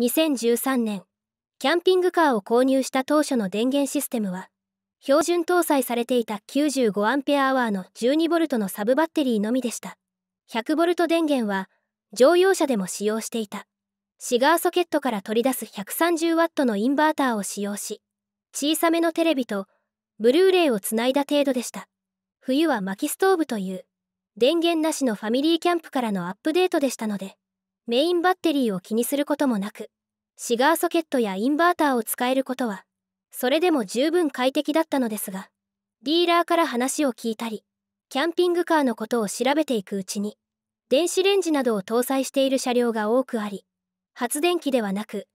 2013年、キャンピングカーを購入した当初の電源システムは、標準搭載されていた 95Ah の 12V のサブバッテリーのみでした。100V 電源は、乗用車でも使用していた。シガーソケットから取り出す 130W のインバーターを使用し、小さめのテレビとブルーレイをつないだ程度でした。冬は薪ストーブという、電源なしのファミリーキャンプからのアップデートでしたので、メインバッテリーを気にすることもなくシガーソケットやインバーターを使えることはそれでも十分快適だったのですがディーラーから話を聞いたりキャンピングカーのことを調べていくうちに電子レンジなどを搭載している車両が多くあり発電機ではなく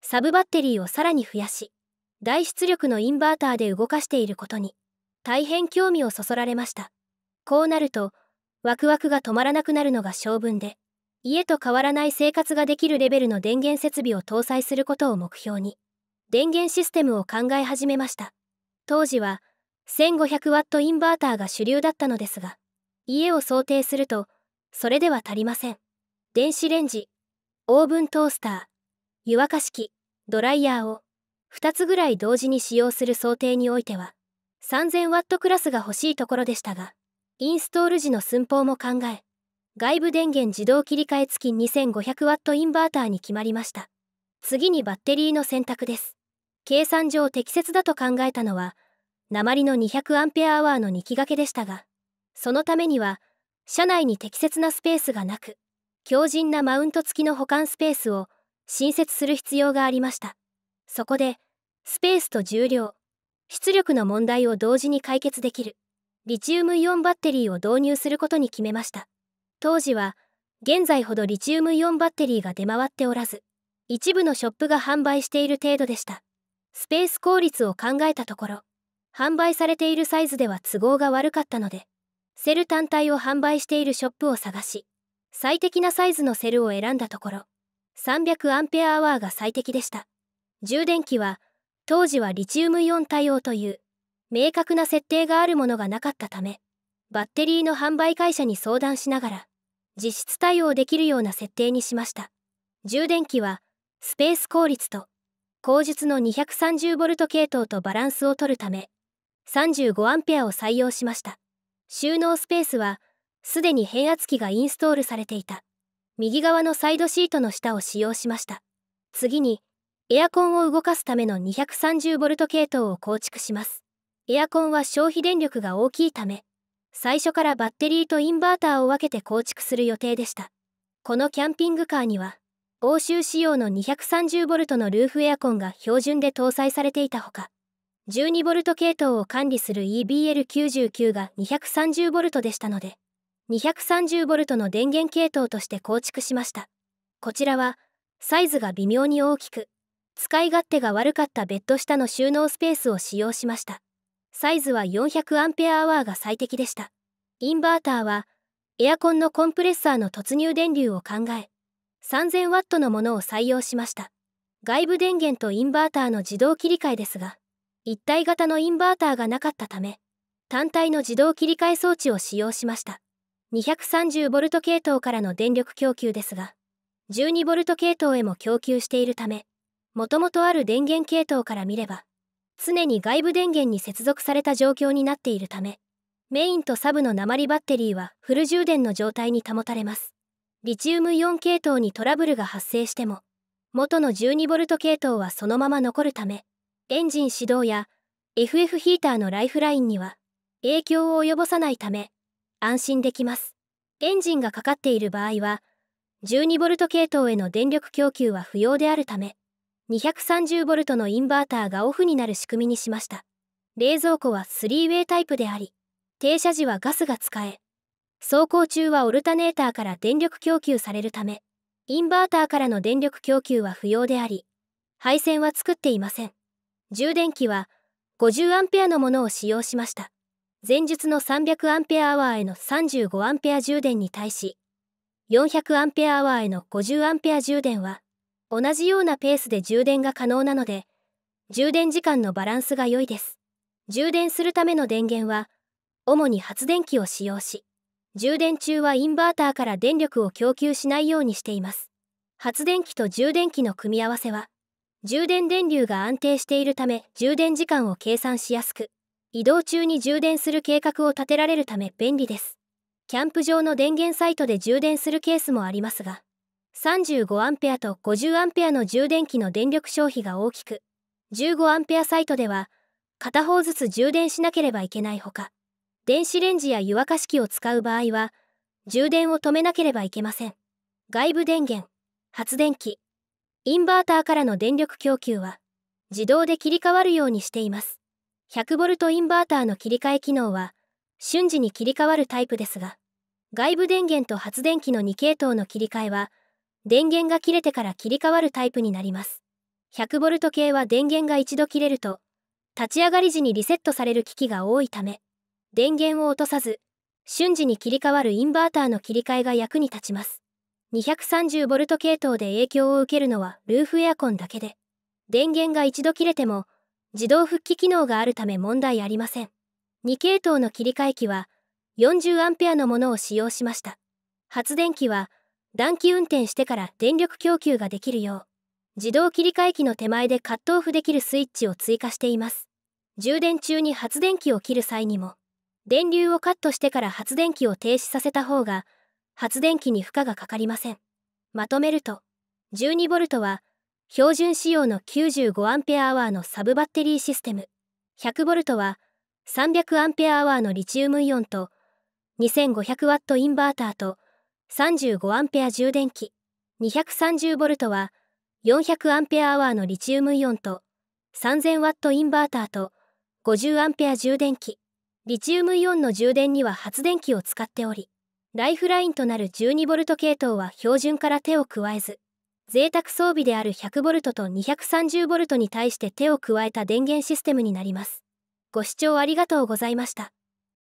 サブバッテリーをさらに増やし大出力のインバーターで動かしていることに大変興味をそそられましたこうなるとワクワクが止まらなくなるのが性分で家と変わらない生活ができるレベルの電源設備を搭載することを目標に電源システムを考え始めました当時は 1500W インバーターが主流だったのですが家を想定するとそれでは足りません電子レンジオーブントースター湯沸かし器ドライヤーを2つぐらい同時に使用する想定においては 3000W クラスが欲しいところでしたがインストール時の寸法も考え外部電源自動切り替え付き 2500W インバーターに決まりました次にバッテリーの選択です計算上適切だと考えたのは鉛の 200Ah の2基掛けでしたがそのためには車内に適切なスペースがなく強靭なマウント付きの保管スペースを新設する必要がありましたそこでスペースと重量出力の問題を同時に解決できるリチウムイオンバッテリーを導入することに決めました当時は現在ほどリチウムイオンバッテリーが出回っておらず一部のショップが販売している程度でしたスペース効率を考えたところ販売されているサイズでは都合が悪かったのでセル単体を販売しているショップを探し最適なサイズのセルを選んだところ 300Ah が最適でした充電器は当時はリチウムイオン対応という明確な設定があるものがなかったためバッテリーの販売会社に相談しながら実質対応できるような設定にしました充電器はスペース効率と口述の 230V 系統とバランスを取るため 35A を採用しました収納スペースはすでに変圧器がインストールされていた右側のサイドシートの下を使用しました次にエアコンを動かすための 230V 系統を構築しますエアコンは消費電力が大きいため最初からバッテリーとインバーターを分けて構築する予定でしたこのキャンピングカーには欧州仕様の 230V のルーフエアコンが標準で搭載されていたほか 12V 系統を管理する EBL99 が 230V でしたので 230V の電源系統として構築しましたこちらはサイズが微妙に大きく使い勝手が悪かったベッド下の収納スペースを使用しましたサイズは4 0 0ワーが最適でした。インバーターは、エアコンのコンプレッサーの突入電流を考え、3000W のものを採用しました。外部電源とインバーターの自動切り替えですが、一体型のインバーターがなかったため、単体の自動切り替え装置を使用しました。230V 系統からの電力供給ですが、12V 系統へも供給しているため、もともとある電源系統から見れば、常に外部電源に接続された状況になっているためメインとサブの鉛バッテリーはフル充電の状態に保たれますリチウムイオン系統にトラブルが発生しても元の 12V 系統はそのまま残るためエンジン始動や FF ヒーターのライフラインには影響を及ぼさないため安心できますエンジンがかかっている場合は 12V 系統への電力供給は不要であるため 230V のインバーターがオフになる仕組みにしました冷蔵庫は 3way タイプであり停車時はガスが使え走行中はオルタネーターから電力供給されるためインバーターからの電力供給は不要であり配線は作っていません充電器は 50A のものを使用しました前述の 300Ah への 35A 充電に対し 400Ah への 50A 充電は同じようなペースで充電が可能なので、充電時間のバランスが良いです。充電するための電源は、主に発電機を使用し、充電中はインバーターから電力を供給しないようにしています。発電機と充電器の組み合わせは、充電電流が安定しているため充電時間を計算しやすく、移動中に充電する計画を立てられるため便利です。キャンプ場の電源サイトで充電するケースもありますが、3 5アンペアと5 0アンペアの充電器の電力消費が大きく1 5アンペアサイトでは片方ずつ充電しなければいけないほか電子レンジや湯沸かし器を使う場合は充電を止めなければいけません外部電源発電機インバーターからの電力供給は自動で切り替わるようにしています 100V インバーターの切り替え機能は瞬時に切り替わるタイプですが外部電源と発電機の2系統の切り替えは電源が切れてから切り替わるタイプになります 100V 系は電源が一度切れると立ち上がり時にリセットされる機器が多いため電源を落とさず瞬時に切り替わるインバーターの切り替えが役に立ちます 230V 系統で影響を受けるのはルーフエアコンだけで電源が一度切れても自動復帰機能があるため問題ありません2系統の切り替え機は 40A のものを使用しました発電機は暖気運転してから電力供給ができるよう自動切り替え機の手前でカットオフできるスイッチを追加しています充電中に発電機を切る際にも電流をカットしてから発電機を停止させた方が発電機に負荷がかかりませんまとめると 12V は標準仕様の 95Ah のサブバッテリーシステム 100V は 300Ah のリチウムイオンと 2500W インバーターと 35A 充電器 230V は 400Ah のリチウムイオンと 3000W インバーターと 50A 充電器リチウムイオンの充電には発電機を使っておりライフラインとなる 12V 系統は標準から手を加えず贅沢装備である 100V と 230V に対して手を加えた電源システムになります。ご視聴ありがとうございました。